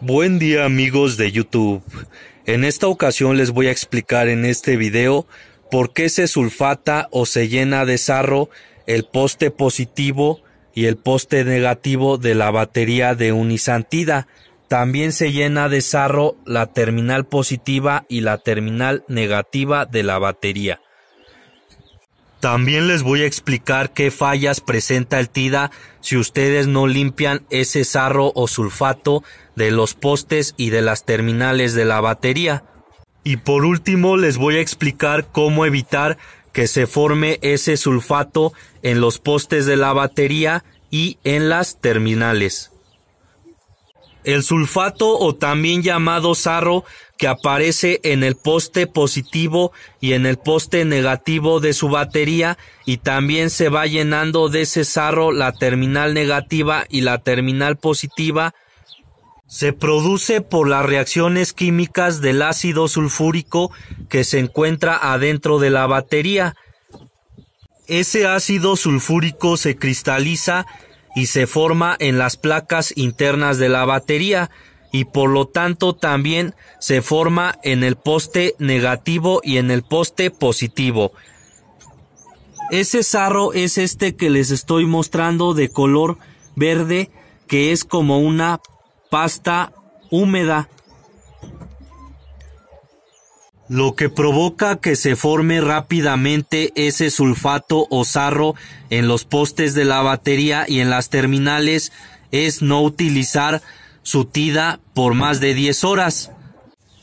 Buen día amigos de YouTube. En esta ocasión les voy a explicar en este video por qué se sulfata o se llena de sarro el poste positivo y el poste negativo de la batería de unisantida. También se llena de sarro la terminal positiva y la terminal negativa de la batería. También les voy a explicar qué fallas presenta el TIDA si ustedes no limpian ese sarro o sulfato de los postes y de las terminales de la batería. Y por último les voy a explicar cómo evitar que se forme ese sulfato en los postes de la batería y en las terminales. El sulfato o también llamado sarro que aparece en el poste positivo y en el poste negativo de su batería y también se va llenando de ese sarro la terminal negativa y la terminal positiva. Se produce por las reacciones químicas del ácido sulfúrico que se encuentra adentro de la batería. Ese ácido sulfúrico se cristaliza y se forma en las placas internas de la batería y por lo tanto también se forma en el poste negativo y en el poste positivo. Ese sarro es este que les estoy mostrando de color verde que es como una pasta húmeda lo que provoca que se forme rápidamente ese sulfato o sarro en los postes de la batería y en las terminales es no utilizar su TIDA por más de 10 horas.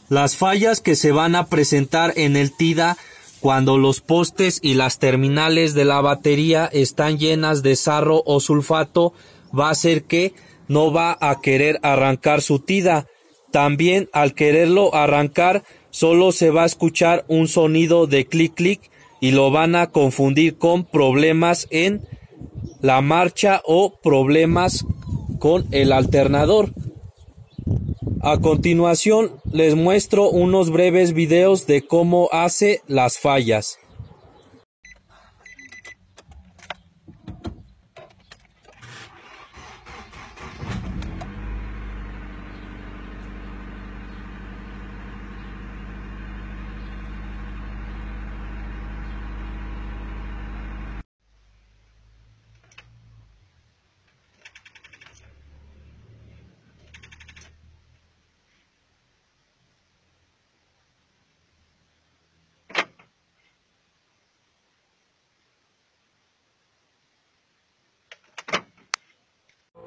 Las fallas que se van a presentar en el TIDA cuando los postes y las terminales de la batería están llenas de sarro o sulfato va a ser que no va a querer arrancar su tida. También al quererlo arrancar solo se va a escuchar un sonido de clic clic y lo van a confundir con problemas en la marcha o problemas con el alternador. A continuación les muestro unos breves videos de cómo hace las fallas.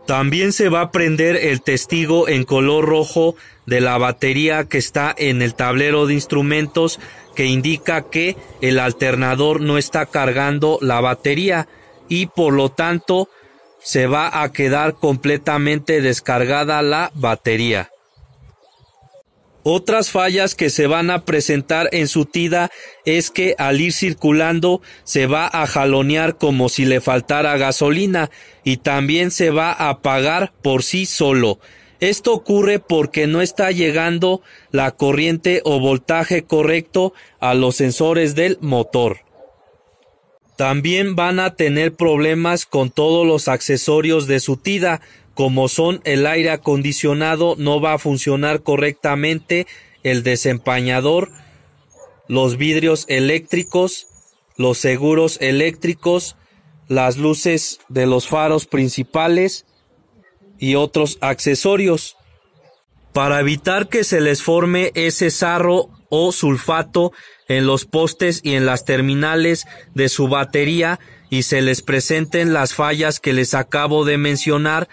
También se va a prender el testigo en color rojo de la batería que está en el tablero de instrumentos que indica que el alternador no está cargando la batería y por lo tanto se va a quedar completamente descargada la batería. Otras fallas que se van a presentar en su tida es que al ir circulando se va a jalonear como si le faltara gasolina y también se va a apagar por sí solo. Esto ocurre porque no está llegando la corriente o voltaje correcto a los sensores del motor. También van a tener problemas con todos los accesorios de su tida, como son el aire acondicionado no va a funcionar correctamente, el desempañador, los vidrios eléctricos, los seguros eléctricos, las luces de los faros principales y otros accesorios. Para evitar que se les forme ese sarro o sulfato en los postes y en las terminales de su batería y se les presenten las fallas que les acabo de mencionar,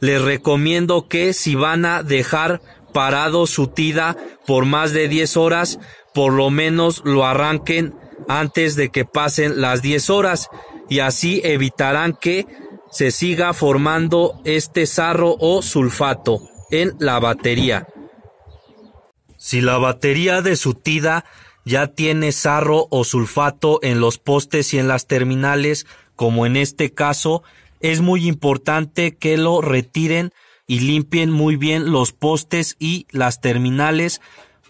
les recomiendo que si van a dejar parado su tida por más de 10 horas, por lo menos lo arranquen antes de que pasen las 10 horas y así evitarán que se siga formando este sarro o sulfato en la batería. Si la batería de su tida ya tiene sarro o sulfato en los postes y en las terminales, como en este caso, es muy importante que lo retiren y limpien muy bien los postes y las terminales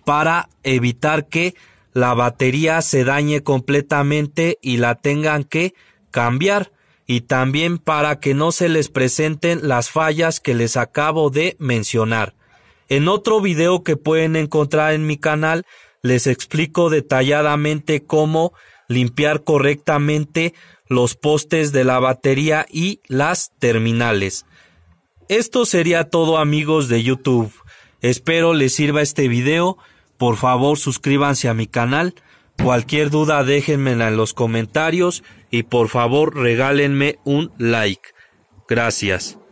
para evitar que la batería se dañe completamente y la tengan que cambiar y también para que no se les presenten las fallas que les acabo de mencionar. En otro video que pueden encontrar en mi canal les explico detalladamente cómo limpiar correctamente los postes de la batería y las terminales. Esto sería todo amigos de YouTube. Espero les sirva este video. Por favor suscríbanse a mi canal. Cualquier duda déjenmela en los comentarios y por favor regálenme un like. Gracias.